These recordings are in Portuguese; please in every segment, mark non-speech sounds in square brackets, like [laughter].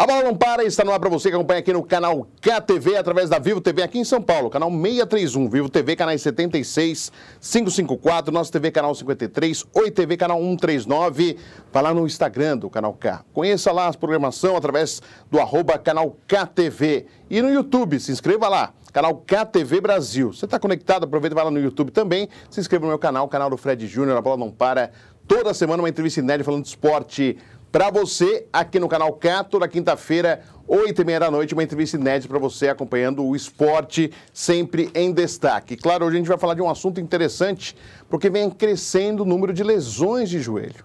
A bola não para, está no ar para você que acompanha aqui no canal KTV, através da Vivo TV aqui em São Paulo, canal 631, Vivo TV, canais 76, 554, Nosso TV, canal 53, Oi TV, canal 139. Vai lá no Instagram do canal K. Conheça lá a programação através do arroba canal KTV. E no YouTube, se inscreva lá canal KTV Brasil. Você está conectado, aproveita e vai lá no YouTube também. Se inscreva no meu canal, canal do Fred Júnior, a bola não para. Toda semana uma entrevista inédita falando de esporte para você aqui no canal Cato, na quinta-feira, 8 e meia da noite, uma entrevista inédita para você acompanhando o esporte sempre em destaque. Claro, hoje a gente vai falar de um assunto interessante, porque vem crescendo o número de lesões de joelho.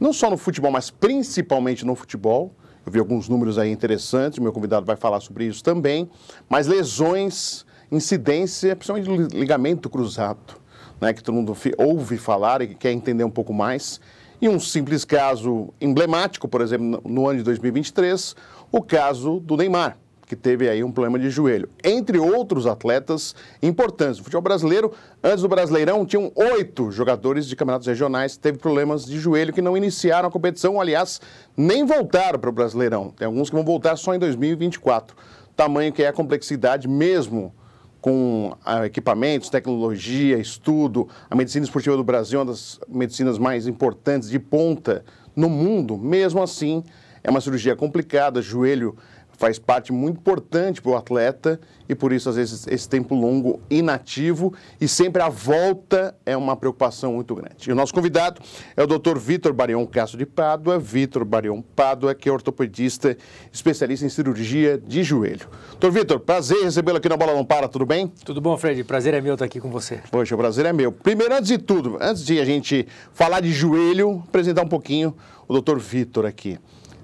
Não só no futebol, mas principalmente no futebol. Eu vi alguns números aí interessantes, meu convidado vai falar sobre isso também. Mas lesões, incidência, principalmente ligamento cruzado, né, que todo mundo ouve falar e quer entender um pouco mais. E um simples caso emblemático, por exemplo, no ano de 2023, o caso do Neymar, que teve aí um problema de joelho. Entre outros atletas importantes. O futebol brasileiro, antes do Brasileirão, tinham oito jogadores de campeonatos regionais que teve problemas de joelho que não iniciaram a competição, aliás, nem voltaram para o Brasileirão. Tem alguns que vão voltar só em 2024. Tamanho que é a complexidade mesmo com ah, equipamentos, tecnologia, estudo. A medicina esportiva do Brasil é uma das medicinas mais importantes de ponta no mundo. Mesmo assim, é uma cirurgia complicada, joelho faz parte muito importante para o atleta e por isso, às vezes, esse tempo longo inativo e sempre a volta é uma preocupação muito grande. E o nosso convidado é o Dr. Vitor Barion Castro de Pádua. Vitor Barion Pádua, que é ortopedista especialista em cirurgia de joelho. Dr. Vitor, prazer recebê-lo aqui na Bola Não Para, tudo bem? Tudo bom, Fred. Prazer é meu estar aqui com você. Poxa, o prazer é meu. Primeiro, antes de tudo, antes de a gente falar de joelho, apresentar um pouquinho o Dr. Vitor aqui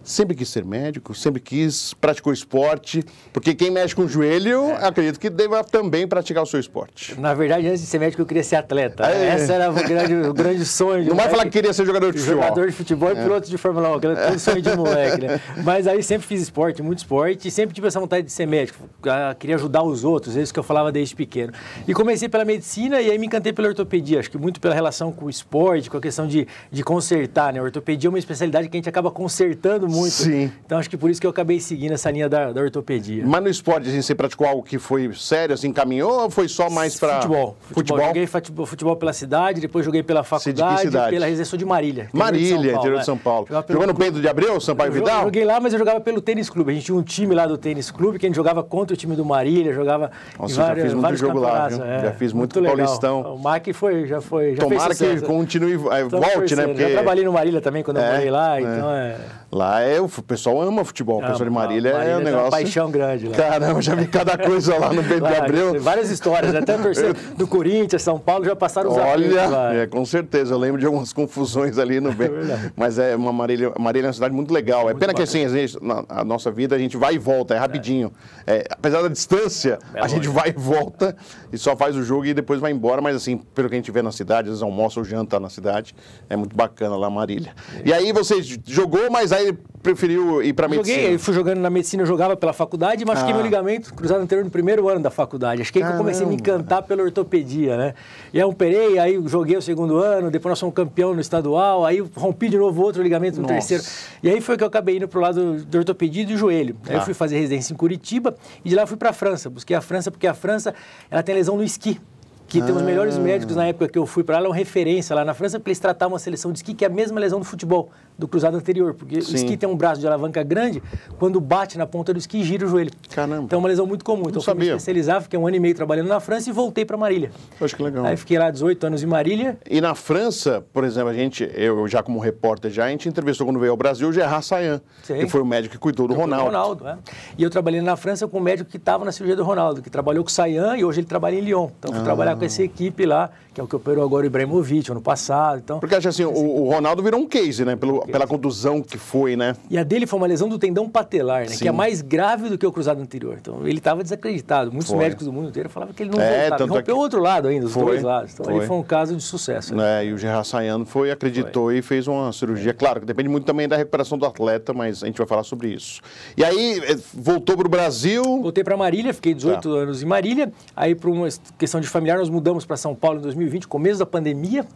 sempre quis ser médico, sempre quis, praticou esporte, porque quem mexe com o joelho, é. acredito que deva também praticar o seu esporte. Na verdade, antes de ser médico, eu queria ser atleta. É. Essa era o grande, o grande sonho. Não vai falar que queria ser jogador de futebol. Jogador de futebol é. e piloto de Fórmula 1, que era todo sonho de [laughs] moleque, né? Mas aí sempre fiz esporte, muito esporte, e sempre tive essa vontade de ser médico. Eu ah, queria ajudar os outros, é isso que eu falava desde pequeno. E comecei pela medicina e aí me encantei pela ortopedia, acho que muito pela relação com o esporte, com a questão de, de consertar, né? A ortopedia é uma especialidade que a gente acaba consertando muito. Sim. Então acho que por isso que eu acabei seguindo essa linha da, da ortopedia. Mas no esporte, assim, você praticou algo que foi sério, assim, caminhou ou foi só mais para. Futebol. futebol. Futebol. Joguei futebol, pela cidade, depois joguei pela faculdade, de que pela residência de Marília. Marília, interior de São Paulo. Né? Jogou no Pedro de Abreu, Sampaio Vidal? joguei lá, mas eu jogava pelo tênis clube. A gente tinha um time lá do tênis clube que a gente jogava contra o time do Marília, jogava. Nossa, em vários, já fiz muito jogo lá, viu? É, já fiz muito, muito Paulistão. Legal. O Mac foi, já foi. Já Tomara que continue, eh, volte, né? Porque... Eu trabalhei no Marília também quando eu é, morei lá, é. então é. Lá é, o pessoal ama futebol. O pessoal de Marília, Marília é um negócio. É uma paixão grande lá. Caramba, já vi cada coisa lá no Bento de [laughs] Abreu. Várias histórias, até torcer [laughs] do Corinthians, São Paulo, já passaram os Olha, é, com certeza. Eu lembro de algumas confusões ali no Bento. [laughs] É mas é uma Marília, Marília é uma cidade muito legal. É muito é pena bacana. que assim, a, gente, na, a, nossa vida a gente vai e volta, é rapidinho. É, apesar da distância, é a gente vai e volta e só faz o jogo e depois vai embora. Mas assim, pelo que a gente vê na cidade, eles almoçam ou jantam na cidade. É muito bacana lá, Marília. E aí você jogou, mas aí preferiu ir para medicina? Joguei, eu fui jogando na medicina, jogava pela faculdade, mas ah. meu ligamento cruzado anterior no primeiro ano da faculdade. Acho que aí que eu comecei a me encantar pela ortopedia, né? E aí operei, aí joguei o segundo ano, depois nós somos campeão no estadual, aí rompi de novo outro ligamento no Nossa. terceiro. E aí foi que eu acabei indo pro lado da ortopedia e do joelho. Aí ah. eu tá. fui fazer residência em Curitiba e de lá fui para França. Busquei a França porque a França, ela tem lesão no esqui que ah. tem os melhores ah. médicos na época que eu fui para lá, é uma referência lá na França, porque eles tratavam uma seleção de esqui que é a mesma lesão do futebol do cruzado anterior, porque Sim. o esqui tem um braço de alavanca grande, quando bate na ponta do esqui, gira o joelho. Caramba. Então é uma lesão muito comum. Então, Não sabia. fui me especializar, fiquei um ano e meio trabalhando na França e voltei para Marília. Acho que legal. Aí fiquei lá 18 anos em Marília. E na França, por exemplo, a gente, eu já como repórter, já, a gente entrevistou quando veio ao Brasil o Gerard Sayan, que foi o médico que cuidou do eu Ronaldo. Ronaldo é. E eu trabalhei na França com o um médico que estava na cirurgia do Ronaldo, que trabalhou com o Sayan e hoje ele trabalha em Lyon. Então fui ah. trabalhar com essa equipe lá, que é o que operou agora o Ibrahimovic ano passado. Então, porque acho assim, o, o Ronaldo virou um case, né? Pelo pela contusão que foi, né? E a dele foi uma lesão do tendão patelar, né? Sim. Que é mais grave do que o cruzado anterior. Então ele estava desacreditado. Muitos foi. médicos do mundo inteiro falavam que ele não é, voltava. Ele rompeu o é que... outro lado ainda, os foi. dois lados. Então foi. ele foi um caso de sucesso. Né? É, e o Gerard Sayano foi, acreditou foi. e fez uma cirurgia. Claro que depende muito também da recuperação do atleta, mas a gente vai falar sobre isso. E aí eh, voltou para o Brasil. Voltei para Marília, fiquei 18 tá. anos em Marília. Aí por uma questão de familiar nós mudamos para São Paulo em 2020, começo da pandemia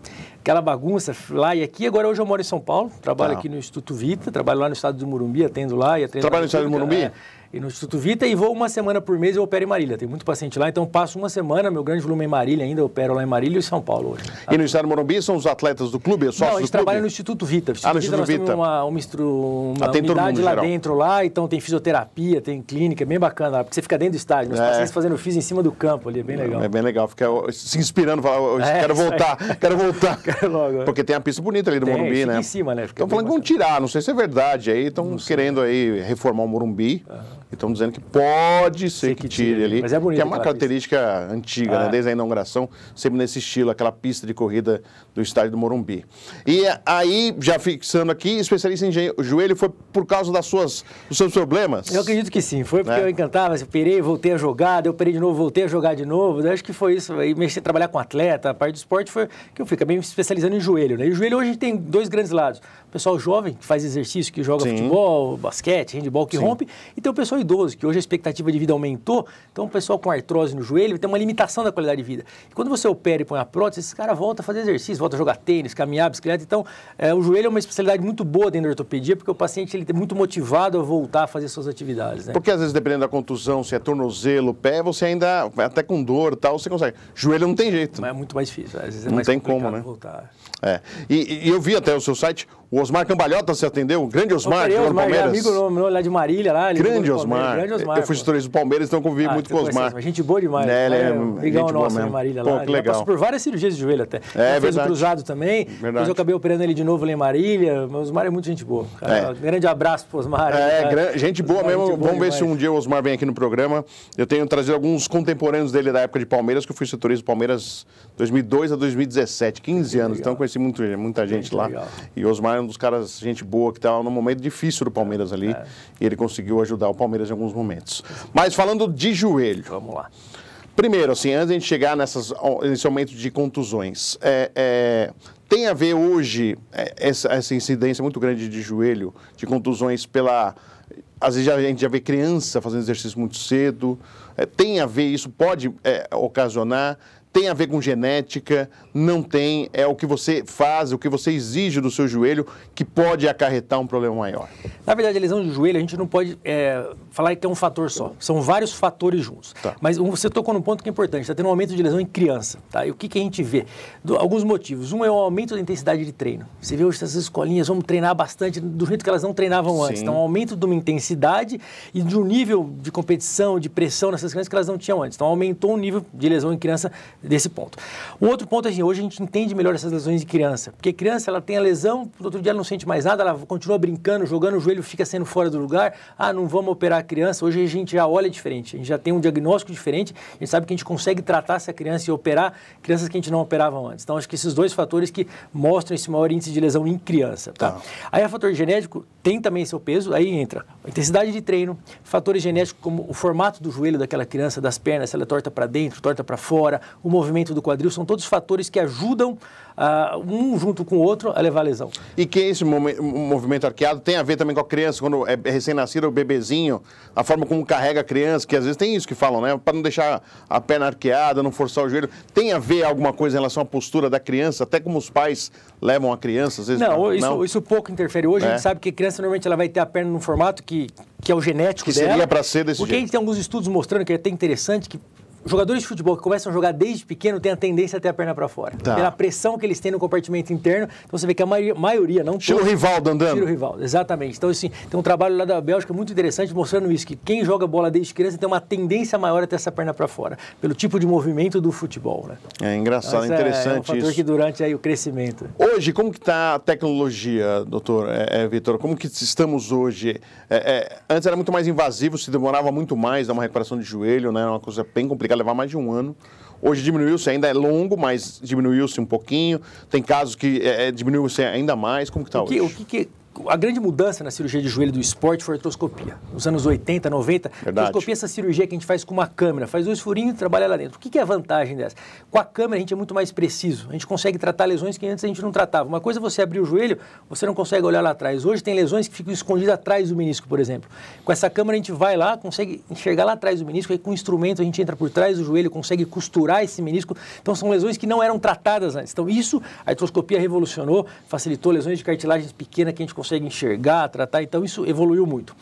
aquela bagunça lá e aqui. Agora hoje eu moro em São Paulo, trabalho tá. aqui no Instituto Vita, trabalho lá no estado do Murumbi, atendo lá e atendo. Trabalho no estado do Murumbi? É e no Instituto Vita e vou uma semana por mês eu opero em Marília. Tem muito paciente lá, então passo uma semana, meu grande volume é em Marília ainda, opero lá em Marília e São Paulo hoje. Tá? E no estado do Morumbi são os atletas do clube, é sócios Não, eles trabalham no Instituto Vita. Instituto ah, no Instituto Vita. Nós Vita. uma, uma, uma unidade lá geral. dentro, lá, então tem fisioterapia, tem clínica, é bem bacana, porque você fica dentro do estádio, os é. pacientes fazendo fis em cima do campo ali, é bem legal. É, é bem legal, fica se inspirando, fala, é, quero voltar, quero voltar. [laughs] quero logo. Porque tem a pista bonita ali do tem, Morumbi, né? em cima, né? Estão falando que vão tirar, não sei se é verdade aí, estão querendo aí reformar o Morumbi. Uhum estão dizendo que pode ser que, que, tire, ali. Mas é bonito. Que é uma característica pista. antiga, ah. né? É. desde a inauguração, sempre nesse estilo, aquela pista de corrida do estádio do Morumbi. E aí, já fixando aqui, especialista em joelho, foi por causa das suas, dos seus problemas? Eu acredito que sim. Foi porque é. eu encantava, eu operei, voltei a jogar, eu operei de novo, voltei a jogar de novo. Eu acho que foi isso. Aí mexi trabalhar com atleta, a parte do esporte foi que eu fui, acabei me especializando em joelho. Né? E o joelho hoje tem dois grandes lados pessoal jovem que faz exercício, que joga Sim. futebol, basquete, handball, que Sim. rompe, e tem o pessoal idoso, que hoje a expectativa de vida aumentou, então o pessoal com artrose no joelho tem uma limitação da qualidade de vida. E quando você opera e põe a prótese, esse cara volta a fazer exercício, volta a jogar tênis, caminhar, bicicleta, então é, o joelho é uma especialidade muito boa dentro da ortopedia, porque o paciente ele é muito motivado a voltar a fazer suas atividades. Né? Porque às vezes, dependendo da contusão, se é tornozelo, pé, você ainda, até com dor tal, você consegue. Joelho não tem jeito. Mas é muito mais difícil, às vezes é não tem como, né? voltar. É. E, e eu vi até o seu site, o Osmar Cambalhota se atendeu, o grande Osmar, Operei, tá Osmar Palmeiras. amigo no, no, lá de Marília, lá. Grande Osmar. grande Osmar. Eu fui gestorista do Palmeiras, então convivi ah, muito com o Osmar. Assim, gente boa demais. É, ele é, legal é, nosso de Marília pô, lá. Que legal. Passou por várias cirurgias de joelho até. É, ele fez o cruzado também. Verdade. Depois eu acabei operando ele de novo lá em Marília. Mas o Osmar é muito gente boa. Cara. É. Grande abraço pro Osmar. É, né, cara. gente boa Osmar, é mesmo. Gente boa Vamos demais. ver se um dia o Osmar vem aqui no programa. Eu tenho trazido alguns contemporâneos dele da época de Palmeiras, que eu fui setorista do Palmeiras 2002 a 2017, 15 anos. Então conheci muito, muita gente lá. E Osmar é um dos dos caras, gente boa, que estava tá num momento difícil do Palmeiras ali. É. E ele conseguiu ajudar o Palmeiras em alguns momentos. Mas falando de joelho. Vamos lá. Primeiro, assim, antes de a gente chegar nessas, nesse aumento de contusões, é, é, tem a ver hoje é, essa, essa incidência muito grande de joelho, de contusões pela às vezes a gente já vê criança fazendo exercício muito cedo. É, tem a ver, isso pode é, ocasionar tem a ver com genética, não tem, é o que você faz, o que você exige do seu joelho que pode acarretar um problema maior. Na verdade, a lesão de joelho, a gente não pode é, falar que é um fator só, são vários fatores juntos. Tá. Mas você tocou num ponto que é importante, está tendo um aumento de lesão em criança, tá? E o que, que a gente vê? Do, alguns motivos, um é o aumento da intensidade de treino. Você vê hoje essas escolinhas, vamos treinar bastante do jeito que elas não treinavam antes. Sim. Então, um aumento de uma intensidade e de um nível de competição, de pressão nessas crianças que elas não tinham antes. Então, aumentou o nível de lesão em criança desse ponto. O outro ponto é assim, hoje a gente entende melhor essas lesões de criança, porque criança ela tem a lesão, no outro dia ela não sente mais nada, ela continua brincando, jogando, o joelho fica sendo fora do lugar, ah, não vamos operar a criança, hoje a gente já olha diferente, a gente já tem um diagnóstico diferente, a gente sabe que a gente consegue tratar essa criança e operar crianças que a gente não operava antes. Então acho que esses dois fatores que mostram esse maior índice de lesão em criança, tá? tá. Aí o fator genético tem também seu peso, aí entra intensidade de treino, fatores genéticos como o formato do joelho daquela criança, das pernas, se ela é torta para dentro, torta para fora, uma movimento do quadril, são todos fatores que ajudam uh, um junto com o outro a levar a lesão. E que esse movimento arqueado tem a ver também com a criança, quando é recém-nascida, é o bebezinho, a forma como carrega a criança, que às vezes tem isso que falam, né? Para não deixar a perna arqueada, não forçar o joelho. Tem a ver alguma coisa em relação à postura da criança, até como os pais levam a criança, às vezes não. Isso, não. isso pouco interfere. Hoje é. a gente é. sabe que a criança normalmente ela vai ter a perna num formato que, que é o genético que dela. seria para ser desse Porque jeito. a gente tem alguns estudos mostrando que é até interessante que jogadores de futebol que começam a jogar desde pequeno têm a tendência a ter a perna para fora. Tá. Pela pressão que eles têm no compartimento interno. Então você vê que a maioria, maioria não Tira o Rivaldo andando. Tira o Rivaldo, exatamente. Então, assim, tem um trabalho lá da Bélgica muito interessante mostrando isso, que quem joga bola desde criança tem uma tendência maior a ter essa perna para fora, pelo tipo de movimento do futebol, né? É engraçado, então, é, interessante é, é um fator isso. que durante aí o crescimento. Hoje, como que está a tecnologia, doutor é, é, Vitor? Como que estamos hoje? É, é antes era muito mais invasivo, se demorava muito mais, dar uma recuperação de joelho, né? Era é uma coisa bem complicada vai levar mais de um ano. Hoje diminuiu-se, ainda é longo, mas diminuiu-se um pouquinho. Tem casos que é, é diminuiu-se ainda mais. Como que está hoje? O que a grande mudança na cirurgia de joelho do esporte foi a artroscopia. Nos anos 80, 90, Verdade. artroscopia é essa cirurgia que a gente faz com uma câmera, faz dois furinhos e trabalha lá dentro. O que, que é a vantagem dessa? Com a câmera a gente é muito mais preciso, a gente consegue tratar lesões que antes a gente não tratava. Uma coisa é você abrir o joelho, você não consegue olhar lá atrás. Hoje tem lesões que ficam escondidas atrás do menisco, por exemplo. Com essa câmera a gente vai lá, consegue enxergar lá atrás do menisco, aí com o instrumento a gente entra por trás do joelho, consegue costurar esse menisco. Então são lesões que não eram tratadas antes. Então isso, a artroscopia revolucionou, facilitou lesões de cartilagens pequenas que a gente consegue consegue enxergar, tratar, então isso evoluiu muito.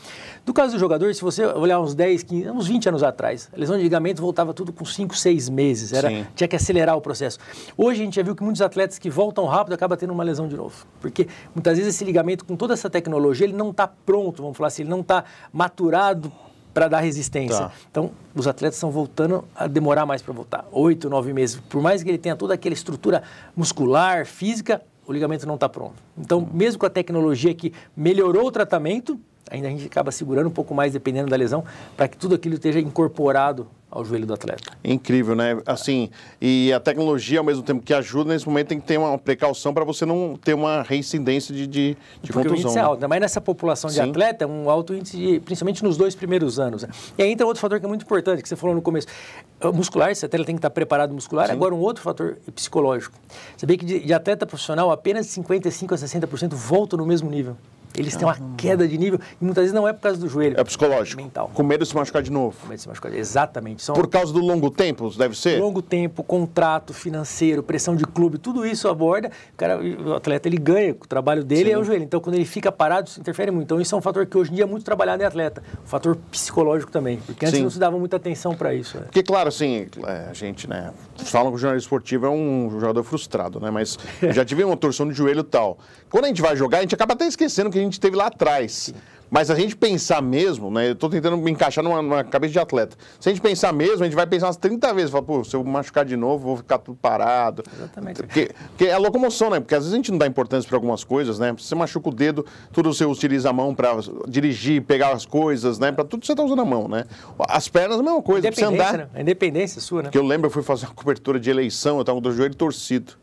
Do caso do jogador, se você olhar uns 10, 15, uns 20 anos atrás, a lesão de ligamento voltava tudo com 5, 6 meses, era, tinha que acelerar o processo. Hoje a gente já viu que muitos atletas que voltam rápido acabam tendo uma lesão de novo, porque muitas vezes esse ligamento, com toda essa tecnologia, ele não está pronto, vamos falar assim, ele não está maturado para dar resistência. Tá. Então, os atletas estão voltando a demorar mais para voltar. Oito, nove meses. Por mais que ele tenha toda aquela estrutura muscular, física, o ligamento não está pronto. Então, mesmo com a tecnologia que melhorou o tratamento, ainda a gente acaba segurando um pouco mais dependendo da lesão, para que tudo aquilo esteja incorporado ao joelho do atleta. Incrível, né? Assim, e a tecnologia, ao mesmo tempo que ajuda, nesse momento tem que ter uma precaução para você não ter uma reincidência de, de, de Porque contusão. O índice é né? é alto, mas nessa população de Sim. atleta, é um alto índice, de, principalmente nos dois primeiros anos. Né? E aí entra outro fator que é muito importante, que você falou no começo. Ah, muscular, esse atleta tem que estar preparado muscular. Sim. Agora, um outro fator é psicológico. vê que de, de atleta profissional, apenas 55% a 60% voltam no mesmo nível. Eles tá têm uma queda de nível e muitas vezes não é por causa do joelho. É psicológico. Mental. Com medo de se machucar de novo. Com medo de se machucar. Exatamente. São... Por causa do longo tempo, deve ser? Longo tempo, contrato financeiro, pressão de clube, tudo isso aborda. O, cara, o atleta ele ganha, o trabalho dele é Sim. é o joelho. Então, quando ele fica parado, isso interfere muito. Então, isso é um fator que hoje em dia é muito trabalhado em atleta. O fator psicológico também. Porque antes Sim. não se dava muita atenção para isso. Né? Porque, claro, assim, é, a gente, né? Falam que o jornalista esportivo é um jogador frustrado, né? Mas [laughs] já tive uma torção de joelho e tal. Quando a gente vai jogar, a gente acaba até esquecendo que a gente teve lá atrás. Mas a gente pensar mesmo, né? Eu tô tentando me encaixar numa, numa, cabeça de atleta. Se a gente pensar mesmo, a gente vai pensar umas 30 vezes. Fala, pô, se eu machucar de novo, vou ficar tudo parado. Exatamente. Porque, porque é a locomoção, né? Porque às vezes a gente não dá importância para algumas coisas, né? Você machuca o dedo, tudo você utiliza a mão para dirigir, pegar as coisas, né? Para tudo você tá usando a mão, né? As pernas, a mesma coisa. Independência, você andar. Né? A independência é sua, né? Que eu lembro, eu fui fazer uma cobertura de eleição, eu tava com o joelho torcido.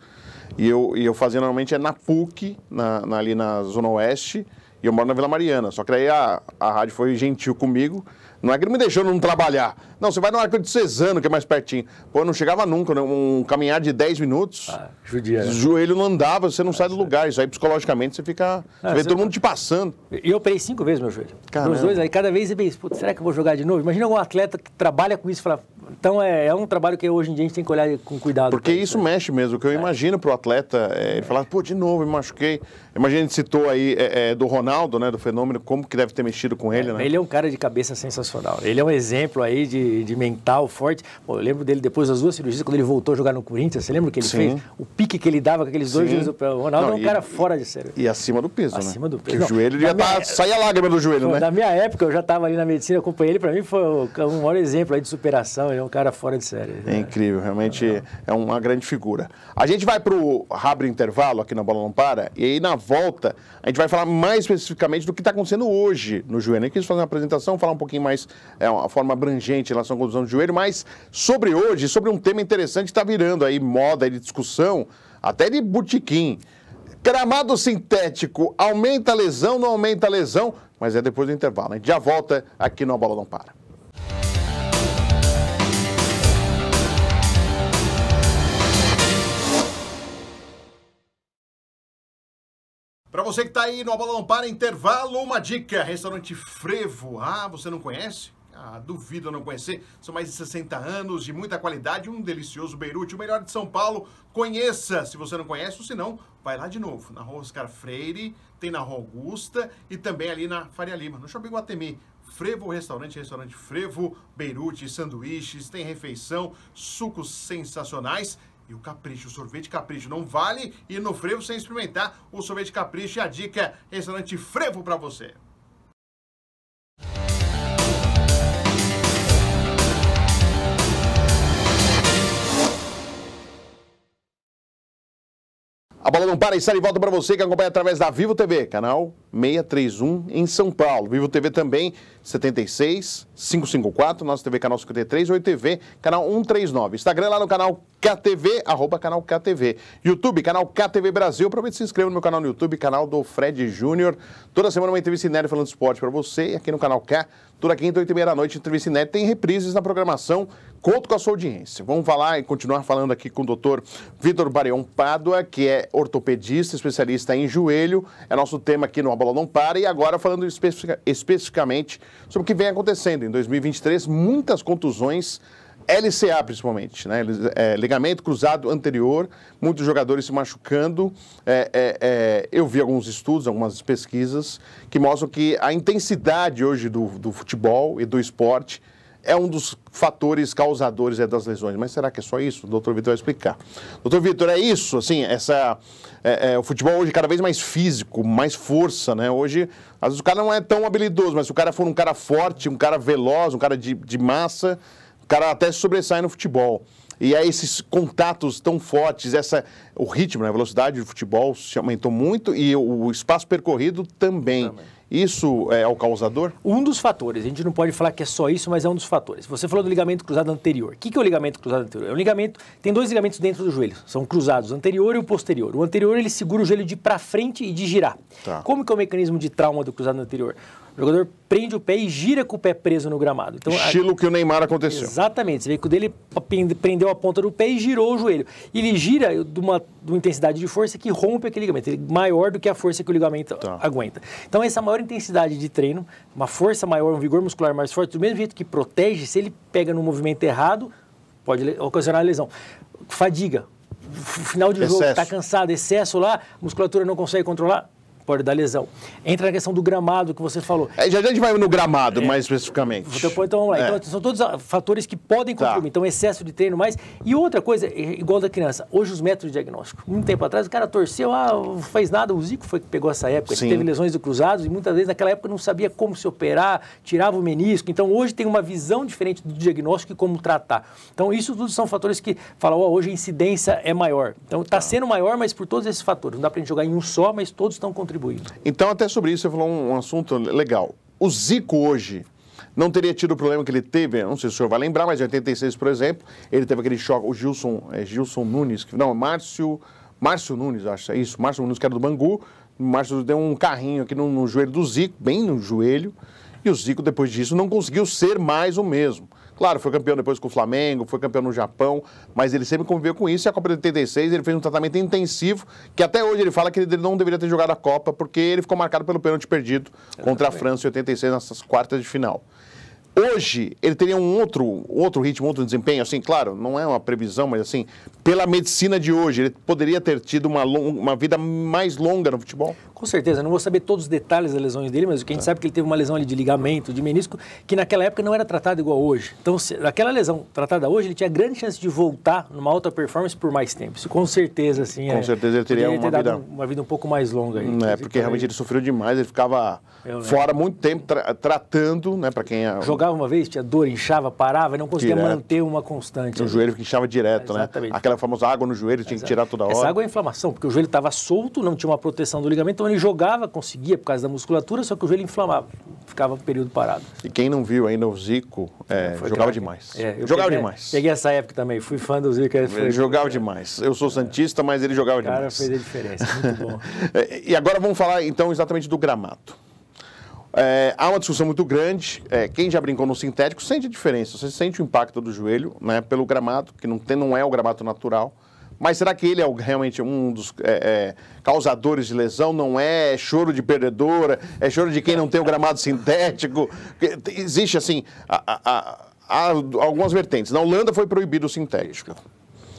E eu, e eu fazia normalmente é na PUC, na, na, ali na Zona Oeste, e eu moro na Vila Mariana. Só que aí a, a rádio foi gentil comigo. Não é que não me deixou não trabalhar. Não, você vai no Arco de Cesano, que é mais pertinho. Pô, eu não chegava nunca, né? um caminhar de 10 minutos. Ah, judia. Né? Joelho não andava, você não ah, sai do é, lugar. Isso aí psicologicamente você fica. Ah, você vê todo mundo te passando. E eu operei cinco vezes meu joelho. Caramba. dois, aí cada vez você pensa, será que eu vou jogar de novo? Imagina algum atleta que trabalha com isso e fala, então é, é um trabalho que hoje em dia a gente tem que olhar com cuidado. Porque isso né? mexe mesmo, que eu é. imagino para o atleta, é, ele falar, pô, de novo, me machuquei. Imagina, a gente citou aí é, é, do Ronaldo, né, do fenômeno, como que deve ter mexido com ele, é, né? Ele é um cara de cabeça sensacional. Ele é um exemplo aí de, de mental forte. Pô, eu lembro dele depois das duas cirurgias, quando ele voltou a jogar no Corinthians, você lembra o que ele Sim. fez? O pique que ele dava com aqueles dois joelhos. O Ronaldo Não, é um e, cara fora de sério. E acima do peso, né? acima né? do peso. Não, o joelho já tá- minha... tá, sai a lágrima do joelho, né? Na minha época, eu já estava ali na medicina, acompanhei ele, para mim foi um maior exemplo aí de superação. Ele é um cara fora de série. Né? É incrível, realmente é, uma grande figura. A gente vai para o rápido intervalo aqui na Bola Não Para, e aí na volta a gente vai falar mais especificamente do que está acontecendo hoje no joelho. Eu quis fazer uma apresentação, falar um pouquinho mais, é, uma forma abrangente em relação à condução do joelho, mas sobre hoje, sobre um tema interessante que está virando aí moda de discussão, até de botequim. Gramado sintético aumenta a lesão, não aumenta a lesão, mas é depois do intervalo. A gente já volta aqui no A Bola Não Para. Para você que está aí no Bola Para, intervalo, uma dica. Restaurante Frevo. Ah, você não conhece? Ah, duvido não conhecer. São mais de 60 anos, de muita qualidade, um delicioso Beirute, o melhor de São Paulo. Conheça, se você não conhece, ou se não, vai lá de novo. Na Rua Oscar Freire, tem na Rua Augusta e também ali na Faria Lima, no Shopping Guatemi. Frevo Restaurante, restaurante Frevo, Beirute, sanduíches, tem refeição, sucos sensacionais e o capricho. O sorvete capricho não vale e no frevo sem experimentar o sorvete capricho. E a dica, é restaurante frevo para você. A bola não para e sai de volta para você que acompanha através da Vivo TV, canal 631 em São Paulo. Vivo TV também 76 554, nosso TV canal 53, oito TV, canal 139. Instagram lá no canal KTV, arroba canal KTV. YouTube, canal KTV Brasil. Aproveita e se inscreva no meu canal no YouTube, canal do Fred Júnior. Toda semana uma entrevista inédita falando de esporte para você. E aqui no canal K, toda quinta, oito e meia da noite, entrevista inédita. Tem reprises na programação. Conto com a sua audiência. Vamos falar e continuar falando aqui com o doutor Vitor Barion Pádua, que é ortopedista, especialista em joelho. É nosso tema aqui no A Bola Não Para. E agora falando especificamente sobre o que vem acontecendo em 2023. Muitas contusões LCA principalmente, né? É, ligamento cruzado anterior, muitos jogadores se machucando. É, é, é, eu vi alguns estudos, algumas pesquisas que mostram que a intensidade hoje do, do futebol e do esporte é um dos fatores causadores é, das lesões. Mas será que é só isso? O doutor Vitor vai explicar. Doutor Vitor, é isso, assim, essa, é, é, o futebol hoje é cada vez mais físico, mais força, né? Hoje, às vezes o cara não é tão habilidoso, mas se o cara for um cara forte, um cara veloz, um cara de, de massa, cara até sobressai no futebol. E aí é esses contatos tão fortes, essa, o ritmo, né, a velocidade do futebol se aumentou muito e o espaço percorrido também. também. Isso é o causador? Um dos fatores. A gente não pode falar que é só isso, mas é um dos fatores. Você falou do ligamento cruzado anterior. O que é o ligamento cruzado anterior? É um ligamento. Tem dois ligamentos dentro do joelho. São cruzados, o anterior e o posterior. O anterior ele segura o joelho de para frente e de girar. Tá. Como que é o mecanismo de trauma do cruzado anterior? O jogador prende o pé e gira com o pé preso no gramado. Então, Estilo a... que o Neymar aconteceu. Exatamente. Você vê que o dele prendeu a ponta do pé e girou o joelho. E ele gira de uma, de uma, intensidade de força que rompe aquele ligamento. Ele é maior do que a força que o ligamento tá. aguenta. Então, essa maior intensidade de treino, uma força maior, um vigor muscular mais forte, do mesmo jeito que protege, se ele pega no movimento errado, pode ocasionar lesão. Fadiga. Final de tá excesso. jogo, está cansado, excesso lá, a musculatura não consegue controlar, pode dar lesão. Entra na questão do gramado que você falou. É, já a gente vai no gramado, é. mais especificamente. Então, depois, então, vamos lá. Então, é. Então, são todos fatores que podem tá. contribuir. Tá. Então, excesso de treino mais. E outra coisa, igual da criança, hoje os métodos de diagnóstico. Um tempo atrás, o cara torceu, ah, não fez nada. O Zico foi que pegou essa época. Sim. Ele teve lesões do cruzados e muitas vezes naquela época não sabia como se operar, tirava o menisco. Então, hoje tem uma visão diferente do diagnóstico e como tratar. Então, isso tudo são fatores que falam, oh, hoje a incidência é maior. Então, está tá. sendo maior, mas por todos esses fatores. Não dá para gente jogar em um só, mas todos estão contribuindo contribuindo. Então, até sobre isso, você falou um, um assunto legal. O Zico hoje não teria tido o problema que ele teve, não sei se o senhor vai lembrar, mas em 86, por exemplo, ele teve aquele choque, o Gilson, é, Gilson Nunes, não, Márcio, Márcio Nunes, acho que é isso, Márcio Nunes, que era do Bangu, Márcio deu um carrinho aqui no, no joelho do Zico, bem no joelho, e o Zico, depois disso, não conseguiu ser mais o mesmo. Claro, foi campeão depois com o Flamengo, foi campeão no Japão, mas ele sempre conviveu com isso. E a Copa de 86 ele fez um tratamento intensivo, que até hoje ele fala que ele não deveria ter jogado a Copa, porque ele ficou marcado pelo pênalti perdido contra a França em 86 nas quartas de final. Hoje ele teria um outro, outro ritmo, outro desempenho, assim, claro, não é uma previsão, mas assim, pela medicina de hoje, ele poderia ter tido uma, uma vida mais longa no futebol? Com certeza, não vou saber todos os detalhes das lesões dele, mas o que a gente é. sabe é que ele teve uma lesão ali de ligamento, de menisco, que naquela época não era tratada igual hoje. Então, se, aquela lesão tratada hoje, ele tinha grande chance de voltar numa alta performance por mais tempo. Isso com certeza, assim. Com é, certeza ele teria uma, ter vida... uma vida um pouco mais longa. Aí, é, porque realmente ele sofreu demais, ele ficava fora muito tempo tra tratando, né, para quem é. Jogava jogava uma vez, tinha dor, inchava, parava e não conseguia direto. manter uma constante. O joelho que inchava direto, né? exatamente. né? Aquela famosa água no joelho, tinha Exato. que tirar toda hora. Essa água é inflamação, porque o joelho estava solto, não tinha uma proteção do ligamento, então ele jogava, conseguia por causa da musculatura, só que o joelho inflamava, ficava um período parado. E quem não viu ainda o Zico, é, jogava craque. demais. É, jogava peguei, demais. Peguei essa época também, fui fã do Zico. Ele foi... jogava demais. Eu sou santista, mas ele jogava o cara demais. cara fez a diferença, muito bom. [laughs] e agora vamos falar então exatamente do gramado. É, há uma discussão muito grande. É, quem já brincou no sintético sente a diferença. Você sente o impacto do joelho né, pelo gramado, que não, tem, não é o gramado natural. Mas será que ele é realmente um dos é, é, causadores de lesão? Não é? é? choro de perdedora? É choro de quem não tem o gramado sintético? Existe, assim, a, a, a, algumas vertentes. Na Holanda foi proibido o sintético.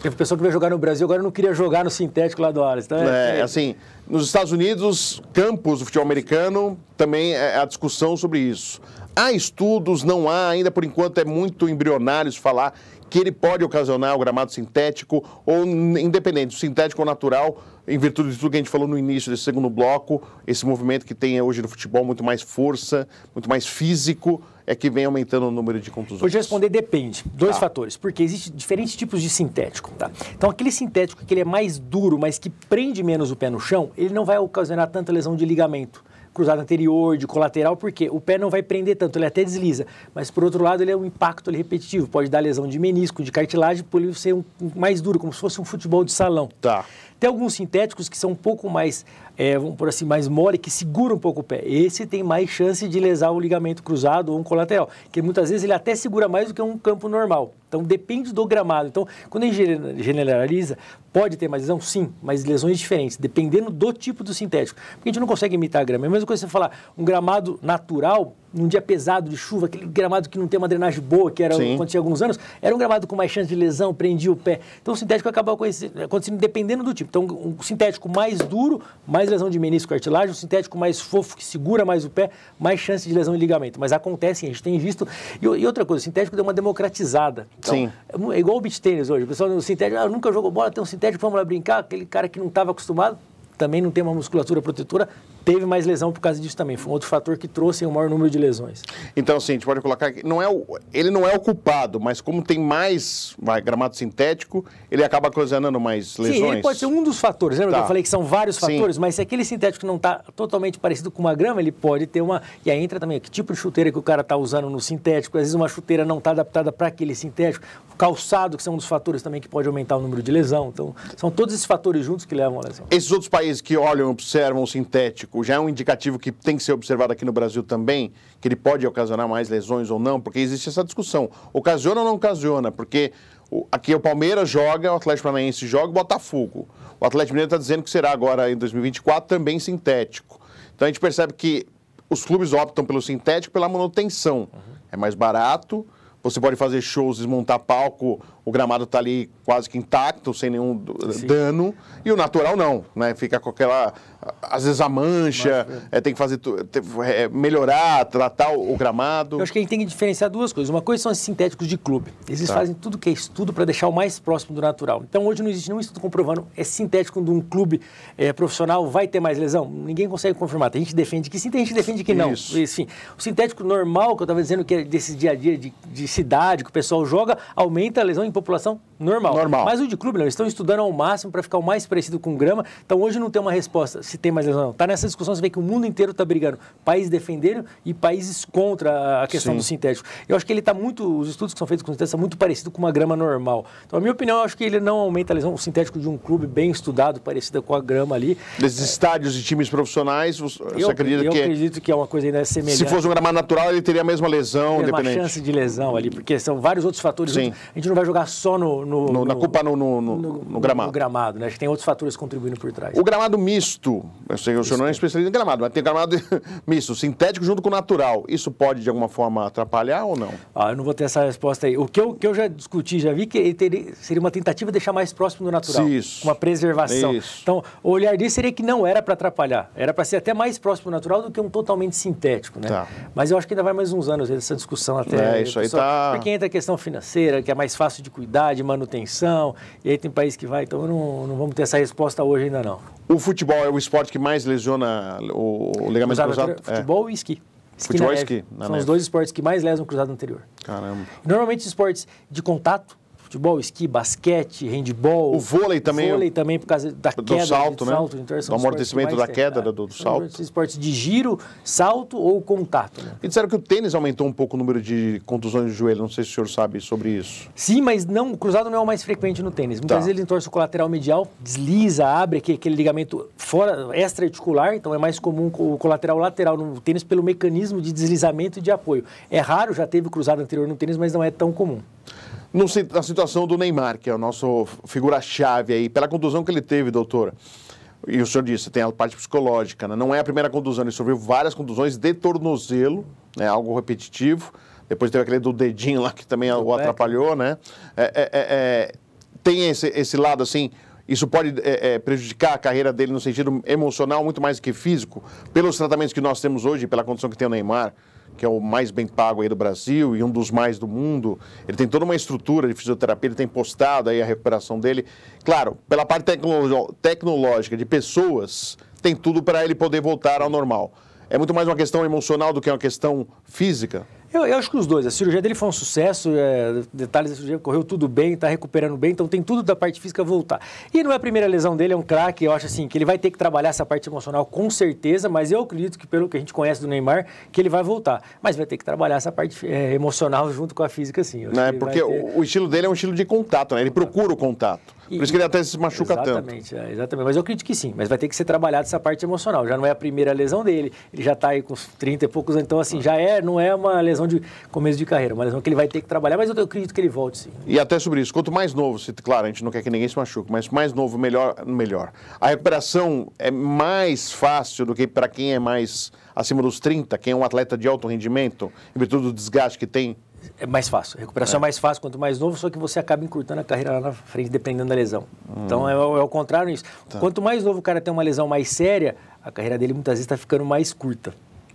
Teve pessoa que veio jogar no Brasil, agora não queria jogar no sintético lá do Aras. Então é, é, assim, nos Estados Unidos, campos do futebol americano, também é, é a discussão sobre isso. Há estudos, não há, ainda por enquanto é muito embrionário falar que ele pode ocasionar o gramado sintético ou independente, sintético ou natural, em virtude de tudo que a gente falou no início desse segundo bloco, esse movimento que tem hoje no futebol muito mais força, muito mais físico, é que vem aumentando o número de contusões. Vou te responder depende, dois tá. fatores, porque existem diferentes tipos de sintético, tá? Então aquele sintético que ele é mais duro, mas que prende menos o pé no chão, ele não vai ocasionar tanta lesão de ligamento cruzada anterior, de colateral, porque o pé não vai prender tanto, ele até desliza. Mas, por outro lado, ele é um impacto repetitivo, pode dar lesão de menisco, de cartilagem, por ele ser um, um, mais duro, como se fosse um futebol de salão. Tá. Tem alguns sintéticos que são um pouco mais é, vamos por assim, mais mole, que segura um pouco o pé. Esse tem mais chance de lesar o ligamento cruzado ou um colateral, que muitas vezes ele até segura mais do que um campo normal. Então depende do gramado. Então, quando a gente generaliza, pode ter mais lesão? Sim, mas lesões diferentes, dependendo do tipo do sintético. Porque a gente não consegue imitar a grama. É a mesma coisa você falar, um gramado natural, num dia pesado de chuva, aquele gramado que não tem uma drenagem boa, que era quando tinha alguns anos, era um gramado com mais chance de lesão, prendia o pé. Então o sintético acaba acontecendo dependendo do tipo. Então, um sintético mais duro, mais lesão de menisco cartilagem, o sintético mais fofo, que segura mais o pé, mais chance de lesão em ligamento. Mas acontece, a gente tem visto. E, e outra coisa, o sintético deu uma democratizada. Então, Sim. É, é igual o beat tênis hoje. O pessoal no sintético, ah, nunca jogou bola, tem um sintético, vamos lá brincar. Aquele cara que não estava acostumado, também não tem uma musculatura protetora, teve mais lesão por causa disso também. Foi um outro fator que trouxe um maior número de lesões. Então, sim, a gente pode colocar que não é o, ele não é o culpado, mas como tem mais vai, gramado sintético, ele acaba causando mais lesões. Sim, ele pode ser um dos fatores. Lembra tá. que eu tá. falei que são vários fatores, sim. mas se aquele sintético não está totalmente parecido com uma grama, ele pode ter uma... E aí entra também que tipo de chuteira que o cara está usando no sintético. Às vezes uma chuteira não está adaptada para aquele sintético. O calçado, que são um dos fatores também que pode aumentar o número de lesão. Então, são todos esses fatores juntos que levam à lesão. Esses outros países vocês que olham e observam o sintético, já é um indicativo que tem que ser observado aqui no Brasil também, que ele pode ocasionar mais lesões ou não? Porque existe essa discussão. Ocasiona ou não ocasiona? Porque aqui o Palmeiras joga, o Atlético Paranaense joga, o Botafogo. O Atlético Mineiro está dizendo que será agora em 2024 também sintético. Então a gente percebe que os clubes optam pelo sintético pela manutenção. Uhum. É mais barato, você pode fazer shows, desmontar palco o gramado está ali quase que intacto, sem nenhum Sim. dano, e o natural não, né? Fica com aquela. Às vezes a mancha, é. é. tem que fazer é, melhorar, tratar o, o, gramado. Eu acho que a gente tem que diferenciar duas coisas. Uma coisa são os sintéticos de clube. Eles tá. fazem tudo que é estudo para deixar o mais próximo do natural. Então hoje não existe nenhum estudo comprovando é sintético de um clube é, profissional vai ter mais lesão. Ninguém consegue confirmar. Tem gente que defende que sim, tem gente que defende que não. Isso. Enfim, o sintético normal, que eu estava dizendo que é desse dia a dia de, de cidade que o pessoal joga, aumenta a lesão em população Normal. Normal. Mas o de clube, não, eles estão estudando ao máximo para ficar o mais parecido com grama. Então hoje não tem uma resposta se tem mais lesão. Está nessa discussão, você vê que o mundo inteiro está brigando. Países defendendo e países contra a questão Sim. do sintético. Eu acho que ele está muito. Os estudos que são feitos com sintético são muito parecidos com uma grama normal. Então, a minha opinião, eu acho que ele não aumenta a lesão. O sintético de um clube bem estudado, parecido com a grama ali. Desses é... estádios e times profissionais, você eu, acredita eu que. Eu acredito que é uma coisa ainda semelhante. Se fosse um grama natural, ele teria a mesma lesão, teria independente. uma chance de lesão ali, porque são vários outros fatores. Sim. A gente não vai jogar só no no, no, na culpa no, no, gramado. No gramado, né? Acho que tem outros fatores contribuindo por trás. O gramado misto, eu sei que o senhor não é especialista em gramado, mas tem gramado [laughs] misto, sintético junto com natural. Isso pode de alguma forma atrapalhar ou não? Ah, eu não vou ter essa resposta aí. O que eu, que eu já discuti, já vi que teria, seria uma tentativa de deixar mais próximo do natural. Isso. Uma preservação. Isso. Então, o olhar dele seria que não era para atrapalhar, era para ser até mais próximo do natural do que um totalmente sintético, né? Tá. Mas eu acho que ainda vai mais uns anos essa discussão até. É, isso aí pessoal, tá... Porque entra a questão financeira, que é mais fácil de cuidar, de manutenção, e aí tem país que vai, então não, não vamos ter essa resposta hoje ainda não. O futebol é o esporte que mais lesiona o, ligamento cruzado? cruzado? É. futebol é. e esqui. esqui futebol e esqui. São neve. os dois esportes que mais lesam o cruzado anterior. Caramba. Normalmente esportes de contato, futebol, esqui, basquete, handball. O vôlei também. O vôlei também por causa da do queda, salto, do né? salto. Então, do amortecimento da queda, do, do ah, salto. Esportes de giro, salto ou contato. Né? E disseram que o tênis aumentou um pouco o número de contusões de joelho. Não sei se o senhor sabe sobre isso. Sim, mas não, o cruzado não é o mais frequente no tênis. Muitas tá. vezes ele entorce o colateral medial, desliza, abre aquele, aquele ligamento fora, extra-articular. Então, é mais comum o colateral lateral no tênis pelo mecanismo de deslizamento e de apoio. É raro, já teve cruzado anterior no tênis, mas não é tão comum no, na situação do Neymar, que é o nosso figura-chave aí, pela condução que ele teve, doutor. E o senhor disse, tem a parte psicológica, né? não é a primeira condução, ele sofreu várias conduções de tornozelo, né? algo repetitivo. Depois teve aquele do dedinho lá que também o, atrapalhou, né? É, é, é, é, tem esse, esse lado assim, isso pode é, é, prejudicar a carreira dele no sentido emocional muito mais do que físico, pelos tratamentos que nós temos hoje, pela condição que tem o Neymar que é o mais bem pago aí do Brasil e um dos mais do mundo. Ele tem toda uma estrutura de fisioterapia, ele tem postado aí a recuperação dele. Claro, pela parte tecnológica de pessoas, tem tudo para ele poder voltar ao normal. É muito mais uma questão emocional do que uma questão física. Eu, eu, acho que os dois. A cirurgia dele foi um sucesso, é, detalhes da cirurgia, correu tudo bem, está recuperando bem, então tem tudo da parte física voltar. E não é a primeira lesão dele, é um craque, eu acho assim, que ele vai ter que trabalhar essa parte emocional com certeza, mas eu acredito que pelo que a gente conhece do Neymar, que ele vai voltar. Mas vai ter que trabalhar essa parte é, emocional junto com a física, sim. Não, é né, porque ter... o estilo dele é um estilo de contato, né? Ele procura o contato. E, Por isso que ele até se machuca exatamente, tanto. É, exatamente, mas eu acredito que sim. Mas vai ter que ser trabalhado essa parte emocional. Já não é a primeira lesão dele, ele já está aí com 30 e poucos, então assim, já é, não é uma lesão lesão de começo de carreira, uma lesão que ele vai ter que trabalhar, mas eu acredito que ele volte sim. E até sobre isso, quanto mais novo, se, claro, a gente não quer que ninguém se machuque, mas mais novo, melhor, melhor. A recuperação é mais fácil do que para quem é mais acima dos 30, quem é um atleta de alto rendimento, em virtude do desgaste que tem? É mais fácil. A recuperação é. é. mais fácil quanto mais novo, só que você acaba encurtando a carreira lá na frente, dependendo da lesão. Então, hum. Então é, é, o contrário nisso. Tá. Quanto mais novo o cara tem uma lesão mais séria, a carreira dele muitas vezes está ficando mais curta.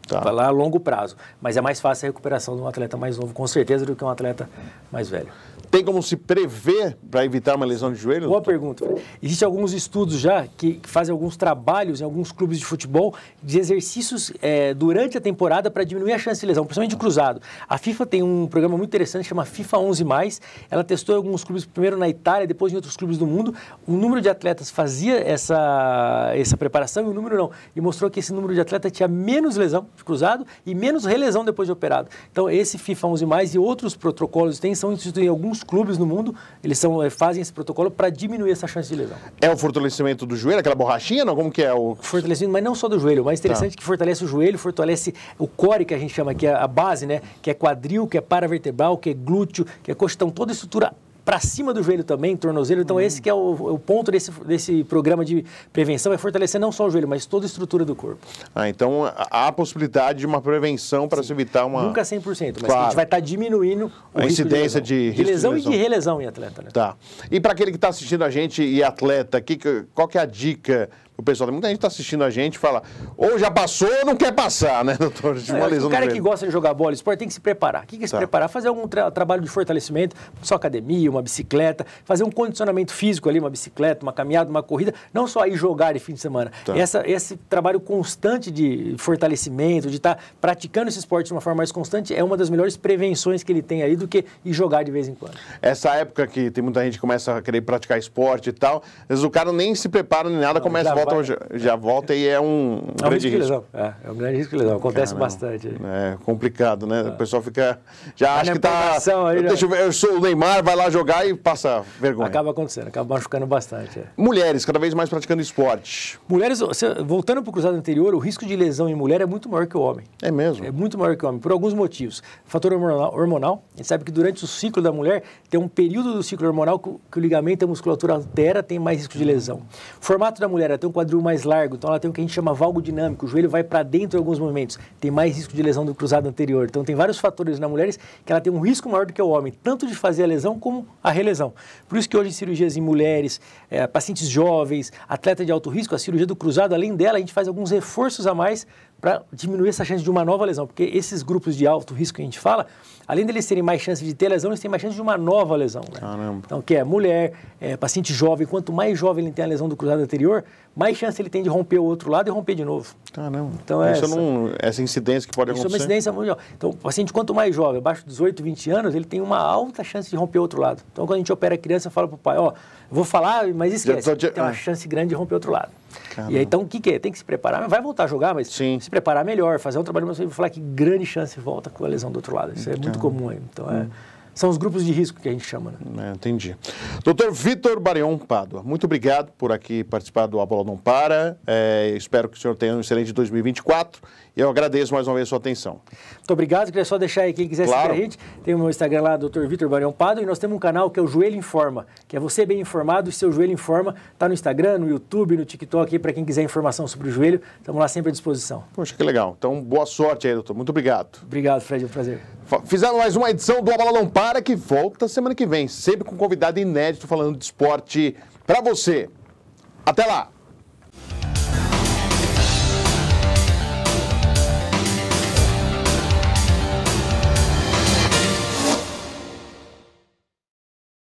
Tá. Vai lá a longo prazo. Mas é mais fácil a recuperação de um atleta mais novo, com certeza, do que um atleta mais velho. Tem como se prever para evitar uma lesão de joelho? Boa doutor? pergunta. Existem alguns estudos já que fazem alguns trabalhos em alguns clubes de futebol de exercícios é, durante a temporada para diminuir a chance de lesão, principalmente de cruzado. A FIFA tem um programa muito interessante, chama FIFA 11+. Ela testou em alguns clubes, primeiro na Itália, depois em outros clubes do mundo. O número de atletas fazia essa, essa preparação e o número não. E mostrou que esse número de atletas tinha menos lesão cruzado e menos relesão depois de operado. Então, esse FIFA 11 mais e outros protocolos têm são instituídos em alguns clubes no mundo, eles são, eh, fazem esse protocolo para diminuir essa chance de lesão. É o fortalecimento do joelho, aquela borrachinha, não? Como que é o... Fortalecimento, mas não só do joelho, mas interessante tá. É que fortalece o joelho, fortalece o core, que a gente chama, aqui é a base, né? Que é quadril, que é paravertebral, que é glúteo, que é costão, toda a estrutura para cima do joelho também, tornozelo. Então, hum. esse uhum. que é o, o, ponto desse, desse programa de prevenção, é fortalecer não só o joelho, mas toda a estrutura do corpo. Ah, então há a possibilidade de uma prevenção para se evitar uma... Nunca 100%, mas claro. a gente vai estar tá diminuindo a incidência de, lesão. de, de lesão, lesão, e de relesão em atleta. Né? Tá. E para aquele que está assistindo a gente e atleta, que, qual que é a dica o pessoal, muita gente está assistindo a gente fala, ou já passou ou não quer passar, né, [laughs] doutor? lesão é, o cara que gosta de jogar bola, esporte, tem que se preparar. O que, que é se tá. preparar? Fazer algum tra trabalho de fortalecimento, só academia, uma bicicleta, fazer um condicionamento físico ali, uma bicicleta, uma caminhada, uma corrida, não só ir jogar de fim de semana. Tá. Essa, esse trabalho constante de fortalecimento, de estar tá praticando esse esporte de uma forma mais constante, é uma das melhores prevenções que ele tem aí do que ir jogar de vez em quando. Essa época que tem muita gente que começa a querer praticar esporte e tal, às vezes o cara nem se prepara nem nada, não, começa a então, volta já, já, volta e é um, é um grande risco. risco. É, é, um grande risco de lesão, acontece Caramba. bastante. É complicado, né? É. O pessoal fica, já tá acha que tá... Aí, já... Né? Eu, eu, sou o Neymar, vai lá jogar e passa vergonha. Acaba acontecendo, acaba machucando bastante. É. Mulheres, cada vez mais praticando esporte. Mulheres, voltando para o cruzado anterior, o risco de lesão em mulher é muito maior que o homem. É mesmo? É muito maior que o homem, por alguns motivos. Fator hormonal, hormonal a gente sabe que durante o ciclo da mulher, tem um período do ciclo hormonal que, o ligamento e a musculatura altera, tem mais risco de lesão. O formato da mulher até o um quadril mais largo, então ela tem o que a gente chama valgo dinâmico, o joelho vai para dentro em alguns momentos, tem mais risco de lesão do cruzado anterior. Então tem vários fatores na mulher que ela tem um risco maior do que o homem, tanto de fazer a lesão como a relesão. Por isso que hoje cirurgias em mulheres, é, pacientes jovens, atleta de alto risco, a cirurgia do cruzado, além dela, a gente faz alguns reforços a mais para diminuir essa chance de uma nova lesão, porque esses grupos de alto risco que a gente fala, além deles terem mais chance de ter lesão, eles têm mais chance de uma nova lesão. Né? Caramba. Então, que é mulher, é, paciente jovem, quanto mais jovem ele tem a lesão do cruzado anterior, mais chance ele tem de romper o outro lado e romper de novo. Caramba. Então, é Isso essa, não, essa incidência que pode isso acontecer. Isso é uma incidência mundial. Então, o paciente, quanto mais jovem, abaixo de 18, 20 anos, ele tem uma alta chance de romper o outro lado. Então, quando a gente opera a criança, fala para o pai: Ó, vou falar, mas esquece. De... Tem uma é. chance grande de romper o outro lado. Caramba. E aí, então, o que, que é? Tem que se preparar. Vai voltar a jogar, mas Sim. se preparar melhor, fazer um trabalho mais. Vou falar que grande chance volta com a lesão do outro lado. Isso é então. muito comum. Então, é. Hum. São os grupos de risco que a gente chama. Né? É, entendi. Doutor Vitor Barion Pádua, muito obrigado por aqui participar do A Bola Não Para. É, espero que o senhor tenha um excelente 2024 eu agradeço mais uma vez a sua atenção. Muito obrigado. Queria só deixar aí quem quiser claro. seguir a gente. Tem o meu Instagram lá, Dr. Vitor Barão Pado, e nós temos um canal que é o Joelho Informa, que é você bem informado e seu joelho informa. Está no Instagram, no YouTube, no TikTok, para quem quiser informação sobre o joelho. Estamos lá sempre à disposição. Poxa, que legal. Então, boa sorte aí, doutor. Muito obrigado. Obrigado, Fred. É um prazer. Fizeram mais uma edição do A Bola Não Para, que volta semana que vem, sempre com convidado inédito falando de esporte para você. Até lá!